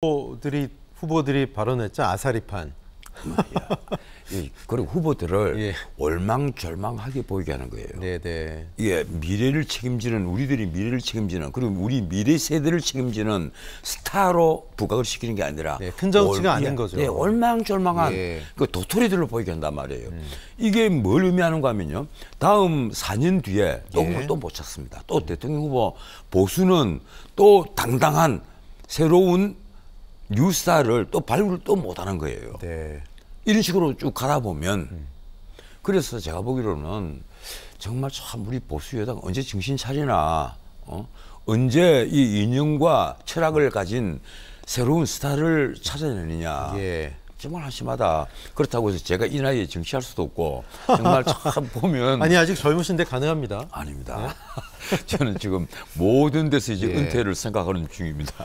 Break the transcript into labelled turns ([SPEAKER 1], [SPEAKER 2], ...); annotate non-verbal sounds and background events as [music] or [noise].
[SPEAKER 1] 후보들이 후보들이 발언했죠 아사리판.
[SPEAKER 2] 그리고 후보들을 예. 월망절망하게 보이게 하는 거예요. 네네. 네. 예, 미래를 책임지는 우리들이 미래를 책임지는 그리고 우리 미래 세대를 책임지는 스타로 부각을 시키는 게 아니라 네, 큰 정치가 아닌 거죠. 네, 월망절망한 예. 그 도토리들로 보이게 한단 말이에요. 음. 이게 뭘 의미하는가 하면요. 다음 4년 뒤에 또 예. 또못 찾습니다. 또 대통령 후보 보수는 또 당당한 새로운 뉴스타를 또 발굴 을또 못하는 거예요. 네. 이런 식으로 쭉 가다 보면 그래서 제가 보기로는 정말 참 우리 보수 여당 언제 정신 차리나 어? 언제 이 인형과 철학을 가진 새로운 스타를 찾아내느냐. 예. 정말 한심하다. 그렇다고 해서 제가 이 나이에 정치할 수도 없고 정말 [laughs] 참 보면 아니 아직
[SPEAKER 1] 젊으신데 가능합니다. 아닙니다.
[SPEAKER 2] 네. [laughs] 저는 지금 모든 데서 이제 예. 은퇴를 생각하는 중입니다.